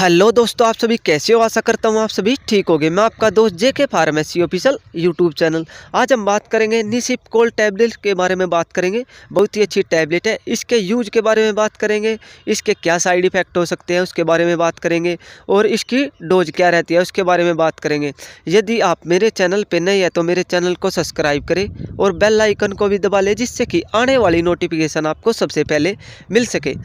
hello दोस्तों आप सभी कैसे हो आशा करता हूँ आप सभी ठीक होगे मैं आपका दोस्त जे के फार्मेसी ऑफिशियल यूट्यूब चैनल आज हम बात करेंगे निसिप कोल्ड टैबलेट के बारे में बात करेंगे बहुत ही अच्छी टैबलेट है इसके यूज के बारे में बात करेंगे इसके क्या साइड इफ़ेक्ट हो सकते हैं उसके बारे में बात करेंगे और इसकी डोज क्या रहती है उसके बारे में बात करेंगे यदि आप मेरे चैनल पर नए है तो मेरे चैनल को सब्सक्राइब करें और बेल आइकन को भी दबा लें जिससे कि आने वाली नोटिफिकेशन आपको सबसे पहले मिल सके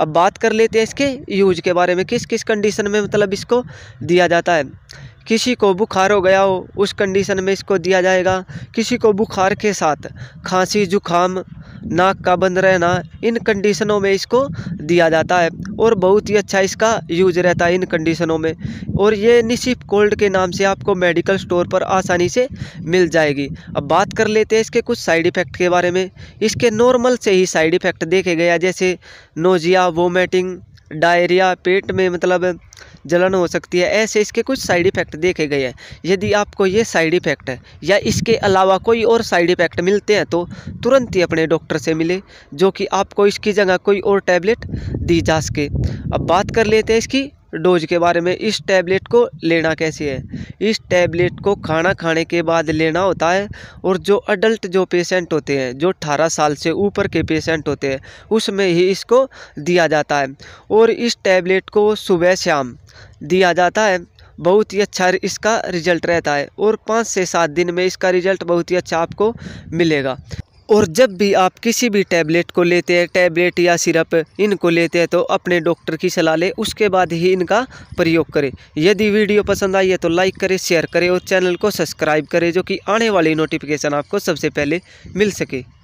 अब बात कर लेते हैं इसके यूज के बारे में किस किस कंडीशन में मतलब इसको दिया जाता है किसी को बुखार हो गया हो उस कंडीशन में इसको दिया जाएगा किसी को बुखार के साथ खांसी जुखाम नाक का बंद रहना इन कंडीशनों में इसको दिया जाता है और बहुत ही अच्छा इसका यूज रहता है इन कंडीशनों में और ये निशिप कोल्ड के नाम से आपको मेडिकल स्टोर पर आसानी से मिल जाएगी अब बात कर लेते हैं इसके कुछ साइड इफ़ेक्ट के बारे में इसके नॉर्मल से ही साइड इफ़ेक्ट देखे गया जैसे नोजिया वोमेटिंग डायरिया पेट में मतलब जलन हो सकती है ऐसे इसके कुछ साइड इफ़ेक्ट देखे गए हैं यदि आपको ये साइड इफ़ेक्ट या इसके अलावा कोई और साइड इफ़ेक्ट मिलते हैं तो तुरंत ही अपने डॉक्टर से मिले जो कि आपको इसकी जगह कोई और टैबलेट दी जा सके अब बात कर लेते हैं इसकी डोज के बारे में इस टैबलेट को लेना कैसे है इस टैबलेट को खाना खाने के बाद लेना होता है और जो अडल्ट जो पेशेंट होते हैं जो 18 साल से ऊपर के पेशेंट होते हैं उसमें ही इसको दिया जाता है और इस टैबलेट को सुबह शाम दिया जाता है बहुत ही अच्छा इसका रिजल्ट रहता है और पाँच से सात दिन में इसका रिजल्ट बहुत ही अच्छा आपको मिलेगा और जब भी आप किसी भी टैबलेट को लेते हैं टैबलेट या सिरप इनको लेते हैं तो अपने डॉक्टर की सलाह लें उसके बाद ही इनका प्रयोग करें यदि वीडियो पसंद आई है तो लाइक करें शेयर करें और चैनल को सब्सक्राइब करें जो कि आने वाली नोटिफिकेशन आपको सबसे पहले मिल सके